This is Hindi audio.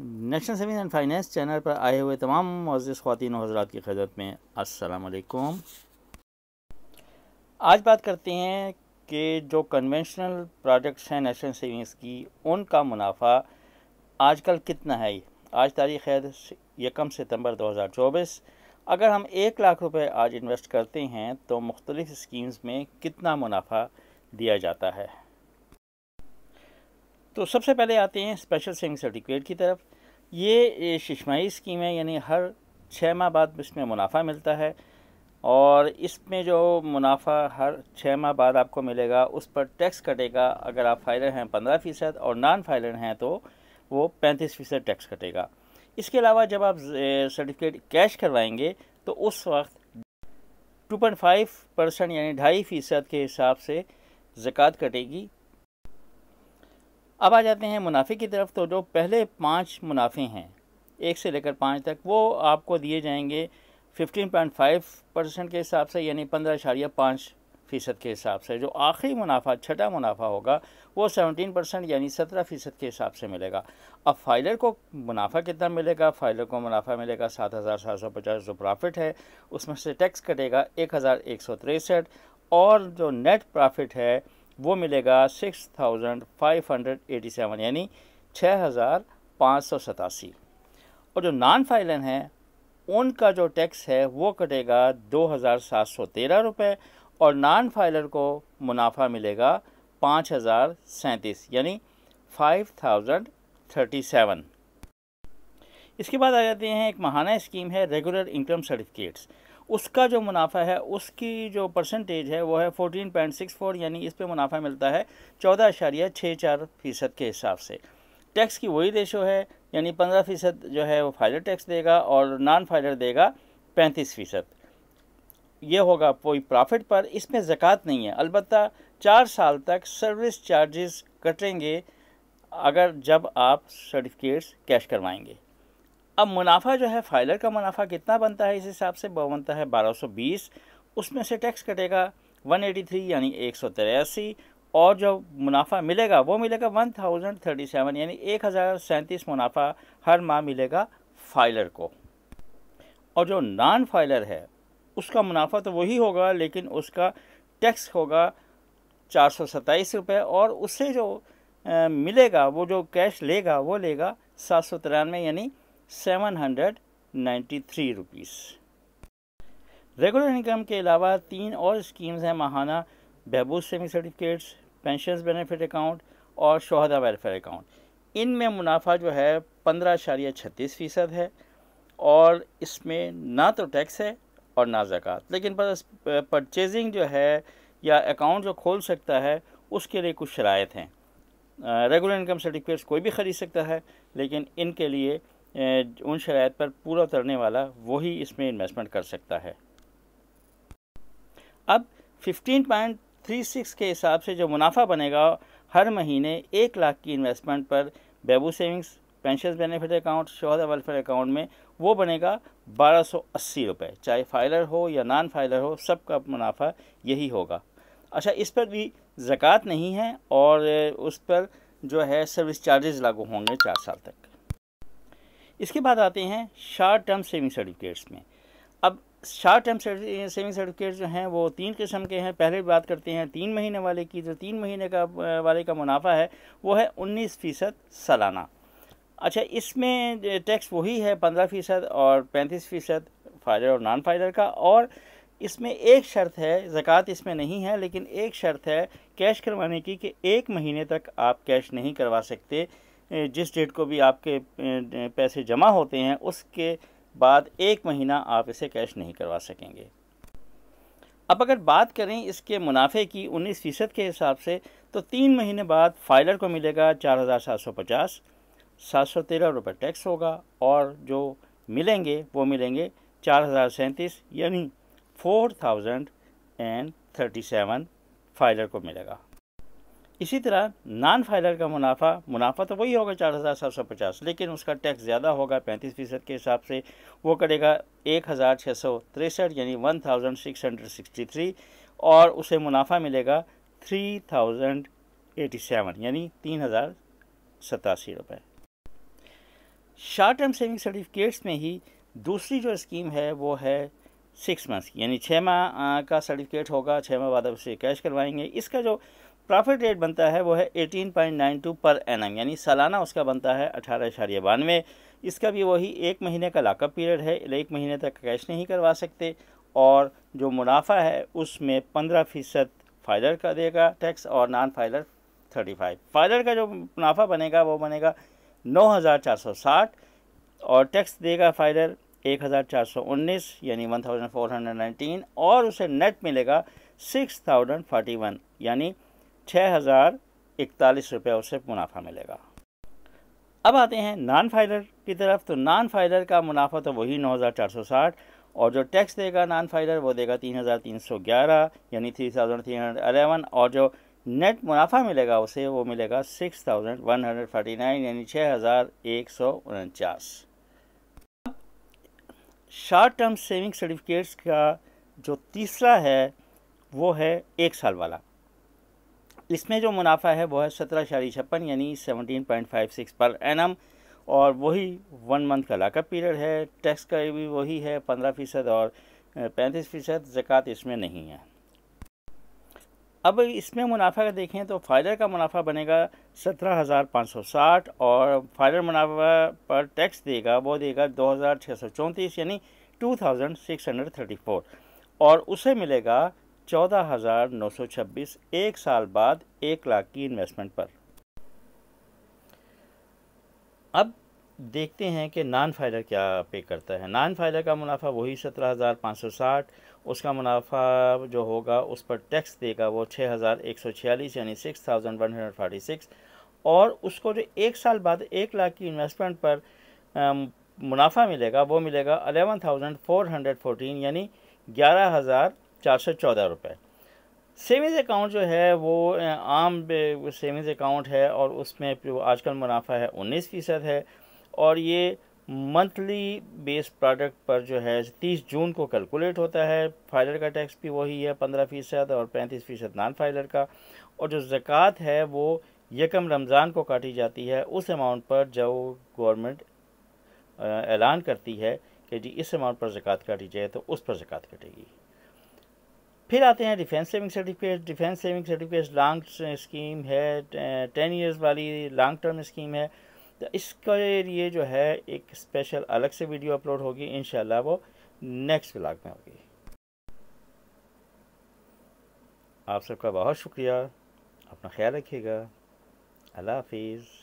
national saving and finance channel पर आए हुए तमाम मज़ ख़वान हजरात की खदमत में असल आज बात करते हैं कि जो कन्वेंशनल प्रोडक्ट्स हैं नेशनल सेविंग्स की उनका मुनाफा आजकल कितना है आज तारीख है यकम सितंबर 2024 अगर हम एक लाख रुपए आज इन्वेस्ट करते हैं तो मुख्तलिफ़ स्कीम्स में कितना मुनाफा दिया जाता है तो सबसे पहले आते हैं स्पेशल सेविंग सर्टिफिकेट की तरफ ये शिशमाई स्कीम है यानी हर छः माह बाद इसमें मुनाफा मिलता है और इसमें जो मुनाफा हर छः माह बाद आपको मिलेगा उस पर टैक्स कटेगा अगर आप फाइलर हैं पंद्रह फ़ीसद और नॉन फाइलर हैं तो वो पैंतीस फ़ीसद टैक्स कटेगा इसके अलावा जब आप सर्टिफिकेट कैश करवाएंगे तो उस वक्त 2.5 परसेंट यानी ढाई फ़ीसद के हिसाब से ज़क़़त कटेगी अब आ जाते हैं मुनाफे की तरफ तो जो पहले पाँच मुनाफे हैं एक से लेकर पाँच तक वो आपको दिए जाएंगे 15.5 परसेंट के हिसाब से यानी पंद्रह इशारिया पाँच फ़ीसद के हिसाब से जो आखिरी मुनाफा छठा मुनाफा होगा वो 17 परसेंट यानी 17 फ़ीसद के हिसाब से मिलेगा अब फाइलर को मुनाफा कितना मिलेगा फाइलर को मुनाफा मिलेगा सात हज़ार सात सौ पचास जो प्रॉफिट है उसमें से टैक्स कटेगा एक हज़ार एक सौ तिरसठ और जो नेट प्रॉफिट है वो मिलेगा six thousand five hundred eighty seven यानी छः हज़ार पाँच सौ सतासी और जो नॉन फाइलन हैं उनका जो टैक्स है वो कटेगा दो हज़ार सात सौ तेरह रुपये और नॉन फाइलर को मुनाफा मिलेगा पाँच हज़ार सैंतीस यानी फाइव थाउजेंड थर्टी सेवन इसके बाद आ जाते हैं एक महाना स्कीम है रेगुलर इनकम सर्टिफिकेट्स उसका जो मुनाफा है उसकी जो परसेंटेज है वो है फोर्टीन पॉइंट सिक्स फोर यानी इस पर मुनाफा मिलता है चौदह अशारिया छः चार फ़ीसद के हिसाब से टैक्स की वही रेशो है यानी पंद्रह फ़ीसद जो है वो फाइलर टैक्स देगा और नॉन फाइलर देगा पैंतीस फ़ीसद ये होगा कोई प्रॉफिट पर इसमें ज़क़़त नहीं है अलबत् चार साल तक सर्विस चार्जेस कटेंगे अगर जब आप सर्टिफिकेट्स कैश करवाएंगे अब मुनाफा जो है फाइलर का मुनाफा कितना बनता है इस हिसाब से वह बनता है 1220 उसमें से टैक्स कटेगा 183 यानी एक और जो मुनाफा मिलेगा वो मिलेगा 1037 यानी एक मुनाफा हर माह मिलेगा फाइलर को और जो नॉन फाइलर है उसका मुनाफा तो वही होगा लेकिन उसका टैक्स होगा चार सौ सत्ताईस रुपये और उससे जो मिलेगा वो जो कैश लेगा वो लेगा सात सौ तिरानवे यानी seven hundred ninety three rupees regular income के अलावा तीन और स्कीम्स हैं माहाना बहबूज saving certificates pension benefit account और शहदा वेलफेयर अकाउंट इन में मुनाफा जो है पंद्रह अशारिया छत्तीस फ़ीसद है और इसमें ना तो टैक्स है और ना जक़ात लेकिन बस परचेजिंग जो है या अकाउंट जो खोल सकता है उसके लिए कुछ शराय हैं रेगुलर इनकम सर्टिफिकेट्स कोई भी ख़रीद सकता है लेकिन इनके लिए उन शरात पर पूरा उतरने वाला वही इसमें इन्वेस्टमेंट कर सकता है अब 15.36 के हिसाब से जो मुनाफा बनेगा हर महीने एक लाख की इन्वेस्टमेंट पर बेबू सेविंग्स पेंशन बेनिफिट अकाउंट शोहदा वेलफेयर अकाउंट में वो बनेगा बारह सौ अस्सी रुपये चाहे फाइलर हो या नॉन फाइलर हो सबका मुनाफा यही होगा अच्छा इस पर भी ज़क़़त नहीं है और उस पर जो है सर्विस चार्जेस लागू होंगे चार साल तक इसके बाद आते हैं शार्ट टर्म सेविंग सर्टिफिकेट्स में अब शार्ट टर्म सेविंग सर्टिफिकेट जो हैं वो तीन किस्म के हैं पहले बात करते हैं तीन महीने वाले की जो तीन महीने का वाले का मुनाफा है वो है उन्नीस फ़ीसद सालाना अच्छा इसमें टैक्स वही है पंद्रह फ़ीसद और पैंतीस फ़ीसद फायदर और नॉन फायदर का और इसमें एक शर्त है ज़क़़त इसमें नहीं है लेकिन एक शर्त है कैश करवाने की कि एक महीने तक आप कैश नहीं करवा सकते जिस डेट को भी आपके पैसे जमा होते हैं उसके बाद एक महीना आप इसे कैश नहीं करवा सकेंगे अब अगर बात करें इसके मुनाफे की उन्नीस फ़ीसद के हिसाब से तो तीन महीने बाद फाइलर को मिलेगा चार हज़ार सात सौ पचास सात सौ तेरह रुपये टैक्स होगा और जो मिलेंगे वो मिलेंगे चार हज़ार सैंतीस यानी four thousand and thirty seven filer को मिलेगा इसी तरह नान फाइलर का मुनाफा मुनाफा तो वही होगा चार हज़ार सात सौ पचास लेकिन उसका टैक्स ज़्यादा होगा पैंतीस फीसद के हिसाब से वो करेगा एक हज़ार छः सौ तिरसठ यानी one thousand six hundred sixty three और उसे मुनाफा मिलेगा थ्री थाउजेंड एटी सेवन यानी तीन हज़ार सतासी रुपये शॉर्ट टर्म सेविंग सर्टिफिकेट्स में ही दूसरी जो स्कीम है वो है सिक्स मंथ्स की यानी छः माह का सर्टिफिकेट होगा छः माह बाद उसे कैश करवाएंगे इसका जो प्रॉफिट रेट बनता है वो है 18.92 पर एन यानी सालाना उसका बनता है अठारह इशारिया बानवे इसका भी वही एक महीने का लाकअप पीरियड है एक महीने तक कैश नहीं करवा सकते और जो मुनाफा है उसमें पंद्रह फ़ीसद फाइलर का देगा टैक्स और non filer thirty five filer का जो मुनाफा बनेगा वो बनेगा नौ हज़ार चार सौ साठ और टैक्स देगा फाइलर एक हज़ार चार सौ उन्नीस यानी वन थाउजेंड फोर हंड्रेड और उसे नेट मिलेगा सिक्स थाउजेंड वन यानी छः हज़ार इकतालीस रुपये उसे मुनाफा मिलेगा अब आते हैं नॉन फाइलर की तरफ तो नॉन फाइलर का मुनाफा तो वही नौ हज़ार चार सौ साठ और जो टैक्स देगा नॉन फाइलर वो देगा तीन हज़ार तीन सौ ग्यारह यानी three thousand three hundred eleven और जो नेट मुनाफा मिलेगा उसे वो मिलेगा six thousand one hundred nine यानी छः हज़ार एक सौ उनचास शॉर्ट टर्म सेविंग सर्टिफिकेट्स का जो तीसरा है वो है एक साल वाला इसमें जो मुनाफा है वो है सत्रह शारी छप्पन यानी seventeen point five six per annum वही वन मंथ का लाकअप पीरियड है टैक्स का भी वही है पंद्रह फ़ीसद और पैंतीस फ़ीसद जक़ात इसमें नहीं है अब इसमें मुनाफा का देखें तो फ़ाइलर का मुनाफा बनेगा सत्रह हज़ार पाँच सौ साठ और फाइलर मुनाफा पर टैक्स देगा वो देगा दो हज़ार छः सौ चौंतीस यानी two thousand six hundred thirty four और उसे मिलेगा चौदह हज़ार नौ सौ छब्बीस एक साल बाद एक लाख की इन्वेस्टमेंट पर अब देखते हैं कि नान फायदा क्या पे करता है नान फायदा का मुनाफा वही सत्रह हज़ार पाँच सौ साठ उसका मुनाफा जो होगा उस पर टैक्स देगा वो छः हज़ार एक सौ छियालीस यानी six thousand one hundred forty six और उसको जो एक साल बाद एक लाख की इन्वेस्टमेंट पर मुनाफा मिलेगा वो मिलेगा eleven thousand four hundred fourteen यानी ग्यारह हज़ार चार सौ चौदह रुपये सेविंग्स अकाउंट जो है वो आम सेविंग्स अकाउंट है और उसमें आजकल मुनाफा है उन्नीस फ़ीसद है और ये मंथली बेस प्रोडक्ट पर जो है तीस जून को कैलकुलेट होता है फाइलर का टैक्स भी वही है पंद्रह फ़ीसद और पैंतीस फ़ीसद नान फाइलर का और जो ज़क़़त है वो यकम रमज़ान को काटी जाती है उस अमाउंट पर जो गवर्नमेंट ऐलान करती है कि जी इस अमाउंट पर ज़क़़त काटी जाए तो उस पर ज़क़़त कटेगी फिर आते हैं defence saving certificate defence saving certificate long scheme है टेन ईयर्स वाली लॉन्ग टर्म स्कीम है तो इसके लिए जो है एक स्पेशल अलग से वीडियो अपलोड होगी इन वो नेक्स्ट ब्लॉग में होगी आप सबका बहुत शुक्रिया अपना ख्याल रखिएगा अल्लाह हाफिज़